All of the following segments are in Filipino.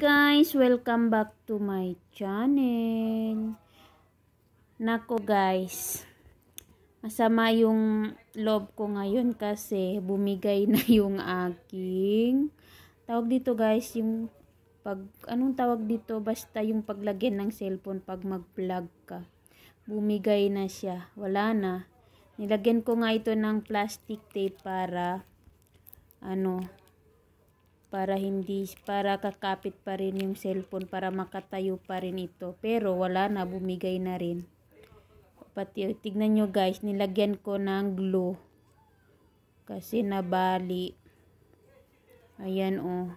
guys, welcome back to my channel. Nako guys, masama yung love ko ngayon kasi bumigay na yung aking tawag dito guys, yung pag anong tawag dito basta yung paglagyan ng cellphone pag mag-vlog ka. Bumigay na siya, wala na. Nilagyan ko nga ito ng plastic tape para ano, para hindi para kakapit pa rin yung cellphone para makatayo pa rin ito pero wala na bumigay na rin pati tignan nyo guys nilagyan ko ng glue kasi nabali ayan oh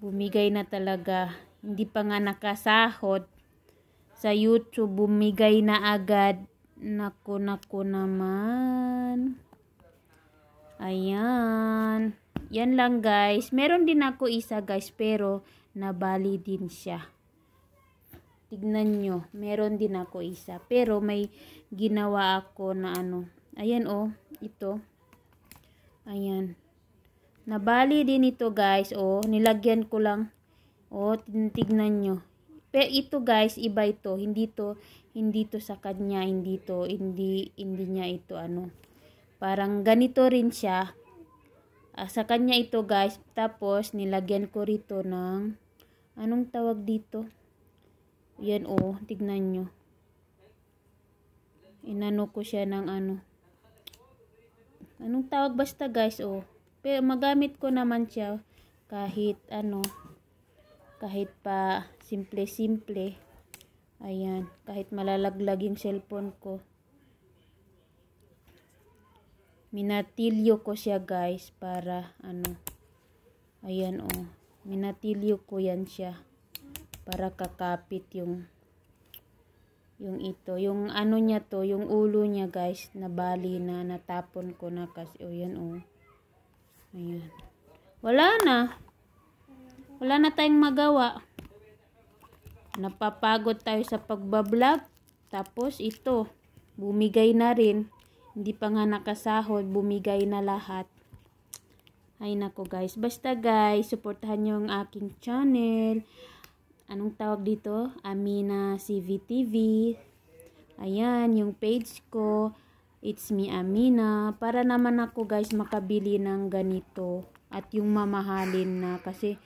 bumigay na talaga hindi pa nga nakasahod sa youtube bumigay na agad naku naku naman ayan yan lang guys. Meron din ako isa guys pero nabali din siya. Tignan nyo. Meron din ako isa. Pero may ginawa ako na ano. Ayan oh. Ito. Ayan. Nabali din ito guys. Oh. Nilagyan ko lang. Oh. Tignan nyo. Pero ito guys, iba ito. Hindi to hindi to sa kanya, hindi to hindi hindi niya ito ano. Parang ganito rin siya Uh, sa kanya ito guys. Tapos nilagyan ko rito ng anong tawag dito? Yan oh, tignan nyo. Inano ko siya ng ano. Anong tawag basta guys oh. Pero magamit ko naman siya kahit ano kahit pa simple-simple. Ayan, kahit malalaglag yung cellphone ko minatilyo ko siya guys para ano ayan oh minatilyo ko yan siya para kakapit yung yung ito yung ano niya to yung ulo niya guys nabali na natapon ko na kasi oh yan oh ayan wala na wala na tayong magawa napapagod tayo sa pagbablog tapos ito bumigay na rin hindi pa nga nakasahod, bumigay na lahat. Ay nako guys. Basta guys, suportahan nyo ang aking channel. Anong tawag dito? Amina CVTV. Ayan, yung page ko. It's me Amina. Para naman ako guys makabili ng ganito. At yung mamahalin na kasi...